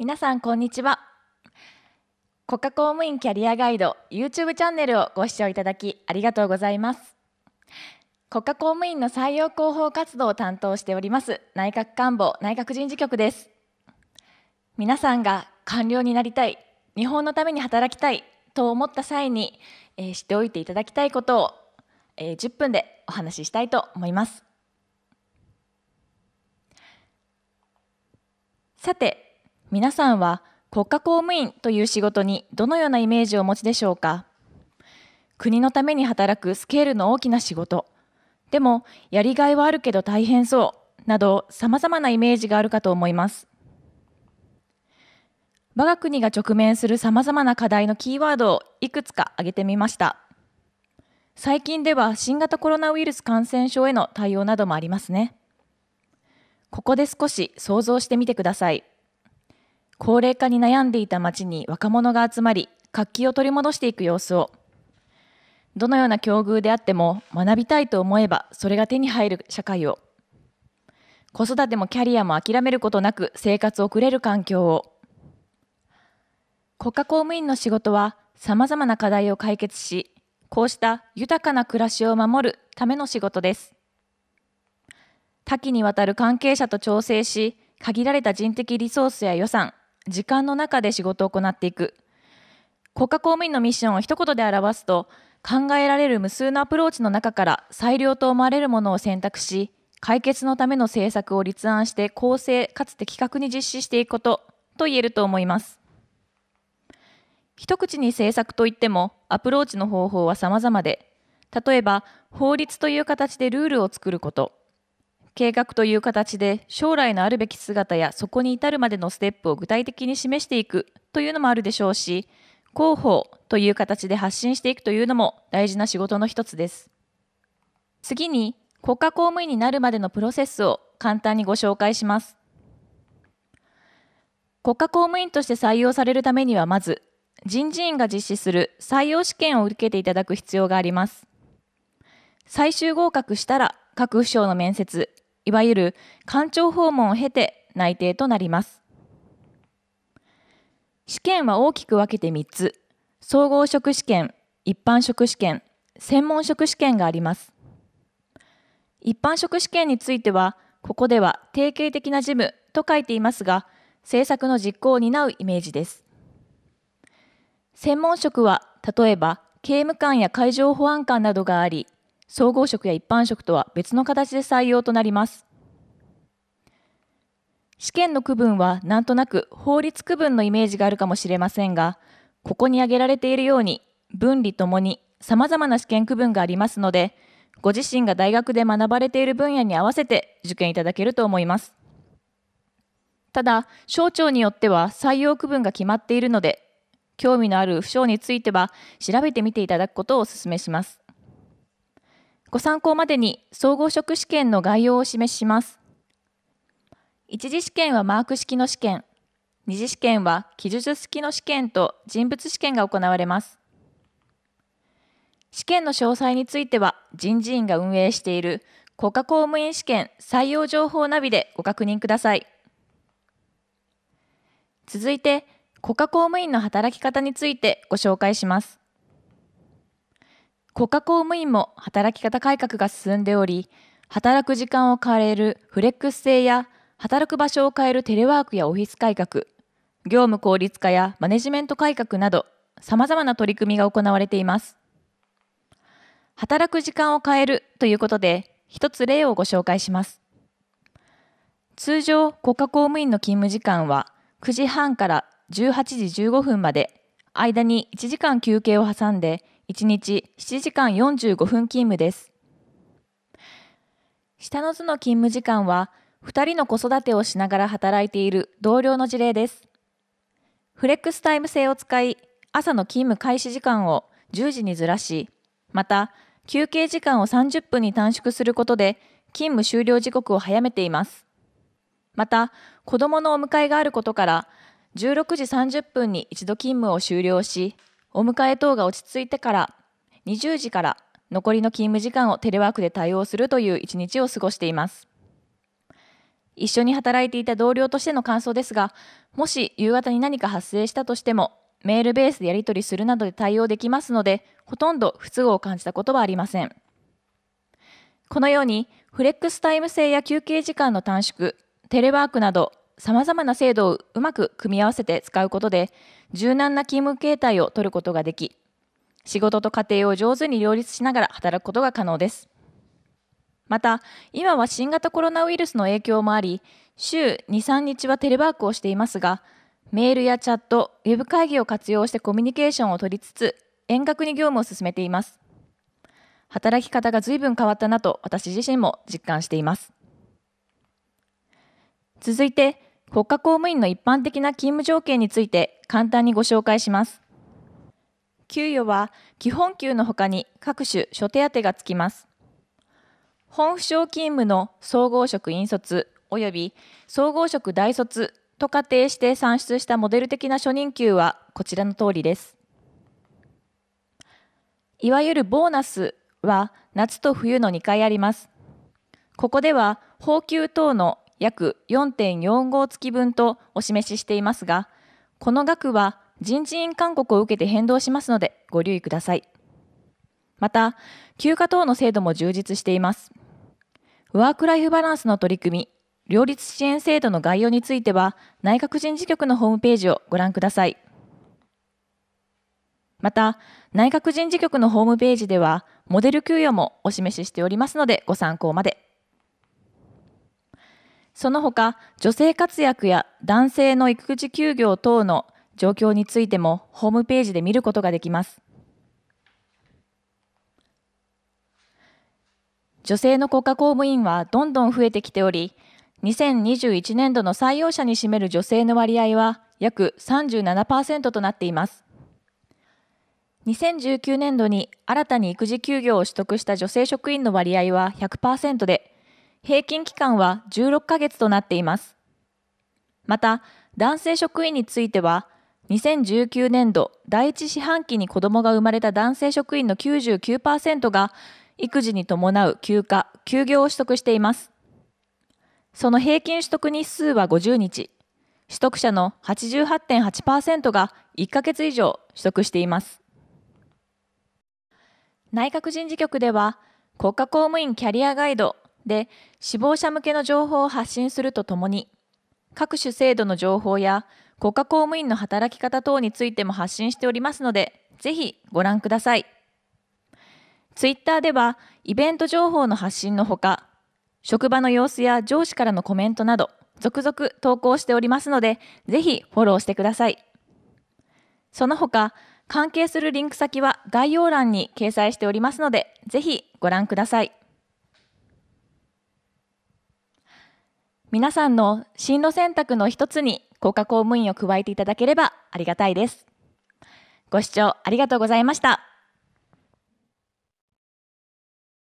皆さんこんにちは国家公務員キャリアガイド YouTube チャンネルをご視聴いただきありがとうございます国家公務員の採用広報活動を担当しております内閣官房内閣人事局です皆さんが官僚になりたい日本のために働きたいと思った際に、えー、知っておいていただきたいことを、えー、10分でお話ししたいと思いますさて皆さんは国家公務員という仕事にどのようなイメージをお持ちでしょうか国のために働くスケールの大きな仕事でもやりがいはあるけど大変そうなどさまざまなイメージがあるかと思います我が国が直面するさまざまな課題のキーワードをいくつか挙げてみました最近では新型コロナウイルス感染症への対応などもありますねここで少し想像してみてください高齢化に悩んでいた町に若者が集まり活気を取り戻していく様子をどのような境遇であっても学びたいと思えばそれが手に入る社会を子育てもキャリアも諦めることなく生活を送れる環境を国家公務員の仕事はさまざまな課題を解決しこうした豊かな暮らしを守るための仕事です多岐にわたる関係者と調整し限られた人的リソースや予算時間の中で仕事を行っていく国家公務員のミッションを一言で表すと考えられる無数のアプローチの中から最良と思われるものを選択し解決のための政策を立案して構成かつ的確に実施していくことと言えると思います一口に政策といってもアプローチの方法は様々で例えば法律という形でルールを作ること計画という形で将来のあるべき姿やそこに至るまでのステップを具体的に示していくというのもあるでしょうし広報という形で発信していくというのも大事な仕事の一つです次に国家公務員になるまでのプロセスを簡単にご紹介します国家公務員として採用されるためにはまず人事院が実施する採用試験を受けていただく必要があります最終合格したら各府省の面接いわゆる官庁訪問を経て内定となります。試験は大きく分けて3つ、総合職試験、一般職試験、専門職試験があります。一般職試験については、ここでは定型的な事務と書いていますが、政策の実行を担うイメージです。専門職は、例えば刑務官や海上保安官などがあり、総合職や一般職とは別の形で採用となります。試験の区分はなんとなく法律区分のイメージがあるかもしれませんが、ここに挙げられているように分離ともに様々な試験区分がありますので、ご自身が大学で学ばれている分野に合わせて受験いただけると思います。ただ、省庁によっては採用区分が決まっているので、興味のある不詳については調べてみていただくことをお勧めします。ご参考までに総合職試験の概要を示します。一次試験はマーク式の試験、二次試験は記述式の試験と人物試験が行われます。試験の詳細については人事院が運営している国家公務員試験採用情報ナビでご確認ください。続いて国家公務員の働き方についてご紹介します。国家公務員も働き方改革が進んでおり、働く時間を変えるフレックス制や働く場所を変えるテレワークやオフィス改革、業務効率化やマネジメント改革など、さまざまな取り組みが行われています。働く時間を変えるということで、一つ例をご紹介します。通常、国家公務員の勤務時間は9時半から18時15分まで、間に1時間休憩を挟んで1日7時間45分勤務です。下の図の勤務時間は、2人の子育てをしながら働いている同僚の事例です。フレックスタイム制を使い、朝の勤務開始時間を10時にずらし、また休憩時間を30分に短縮することで勤務終了時刻を早めています。また、子供のお迎えがあることから、16時30分に一度勤務を終了し、お迎え等が落ち着いてから20時から残りの勤務時間をテレワークで対応するという一日を過ごしています。一緒に働いていた同僚としての感想ですが、もし夕方に何か発生したとしても、メールベースでやり取りするなどで対応できますので、ほとんど不都合を感じたことはありません。このように、フレックスタイム制や休憩時間の短縮、テレワークなど、さまざまな制度をうまく組み合わせて使うことで柔軟な勤務形態を取ることができ仕事と家庭を上手に両立しながら働くことが可能ですまた今は新型コロナウイルスの影響もあり週23日はテレワークをしていますがメールやチャットウェブ会議を活用してコミュニケーションを取りつつ遠隔に業務を進めています働き方が随分変わったなと私自身も実感しています続いて国家公務員の一般的な勤務条件について簡単にご紹介します。給与は基本給のほかに各種諸手当がつきます。本府省勤務の総合職引率及び総合職大卒と仮定して算出したモデル的な初任給はこちらの通りです。いわゆるボーナスは夏と冬の2回あります。ここでは、俸給等の約4.45月分とお示ししていますが、この額は人事院勧告を受けて変動しますのでご留意ください。また、休暇等の制度も充実しています。ワークライフバランスの取り組み、両立支援制度の概要については、内閣人事局のホームページをご覧ください。また、内閣人事局のホームページでは、モデル給与もお示ししておりますので、ご参考まで。その他、女性活躍や男性の育児休業等の状況についてもホームページで見ることができます。女性の国家公務員はどんどん増えてきており、2021年度の採用者に占める女性の割合は約37%となっています。2019年度に新たに育児休業を取得した女性職員の割合は100%で、平均期間は16ヶ月となっています。また、男性職員については、2019年度第1四半期に子どもが生まれた男性職員の99%が育児に伴う休暇・休業を取得しています。その平均取得日数は50日、取得者の88.8%が1ヶ月以上取得しています。内閣人事局では国家公務員キャリアガイドで死亡者向けの情報を発信するとともに各種制度の情報や国家公務員の働き方等についても発信しておりますのでぜひご覧ください Twitter ではイベント情報の発信のほか職場の様子や上司からのコメントなど続々投稿しておりますのでぜひフォローしてくださいその他関係するリンク先は概要欄に掲載しておりますのでぜひご覧ください皆さんの進路選択の一つに国家公務員を加えていただければありがたいです。ご視聴ありがとうございました。